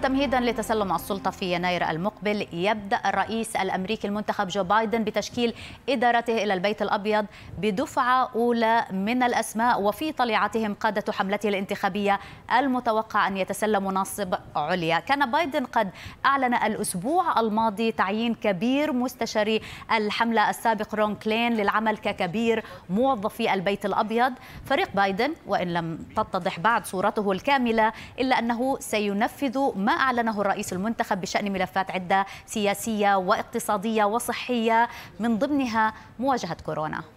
تمهيدا لتسلم السلطه في يناير المقبل يبدا الرئيس الامريكي المنتخب جو بايدن بتشكيل ادارته الى البيت الابيض بدفعه اولى من الاسماء وفي طليعتهم قاده حملته الانتخابيه المتوقع ان يتسلموا مناصب عليا كان بايدن قد اعلن الاسبوع الماضي تعيين كبير مستشاري الحمله السابق رون كلين للعمل ككبير موظفي البيت الابيض فريق بايدن وان لم تتضح بعد صورته الكامله الا انه سينفذ ما أعلنه الرئيس المنتخب بشأن ملفات عدة سياسية واقتصادية وصحية من ضمنها مواجهة كورونا